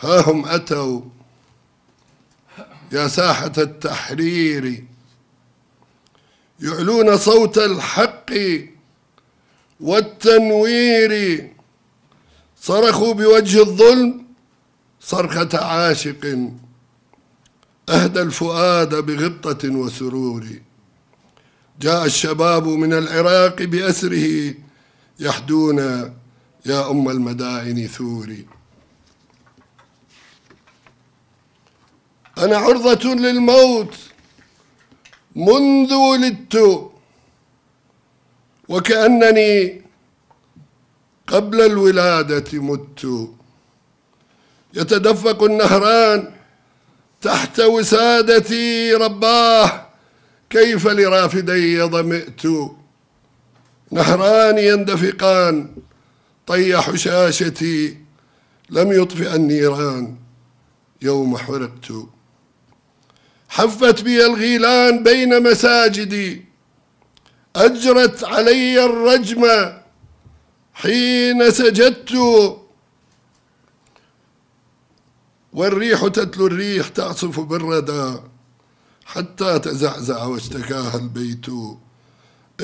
ها هم أتوا يا ساحة التحرير يعلون صوت الحق والتنوير صرخوا بوجه الظلم صرخة عاشق أهدى الفؤاد بغبطة وسرور جاء الشباب من العراق بأسره يحدون يا أم المدائن ثوري أنا عرضة للموت منذ ولدت وكأنني قبل الولادة مت يتدفق النهران تحت وسادتي رباه كيف لرافدي ظمئت نهران يندفقان طي حشاشتي لم يطفئ النيران يوم حرقت حفت بي الغيلان بين مساجدي أجرت علي الرجم حين سجدت والريح تتلو الريح تعصف بالردى حتى تزعزع واشتكاها البيت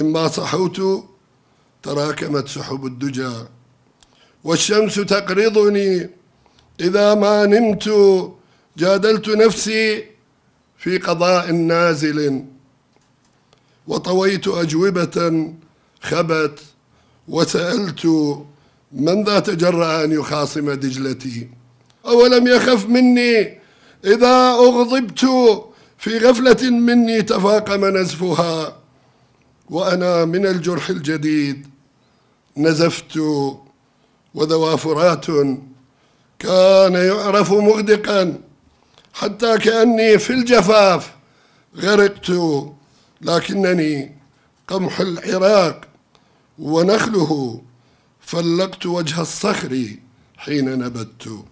إما صحوت تراكمت سحب الدجى والشمس تقرضني إذا ما نمت جادلت نفسي في قضاء نازل وطويت أجوبة خبت وسألت من ذا تجرأ أن يخاصم دجلتي أولم يخف مني إذا أغضبت في غفلة مني تفاقم نزفها وأنا من الجرح الجديد نزفت وذوافرات كان يعرف مغدقاً حتى كأني في الجفاف غرقت لكنني قمح العراق ونخله فلقت وجه الصخر حين نبت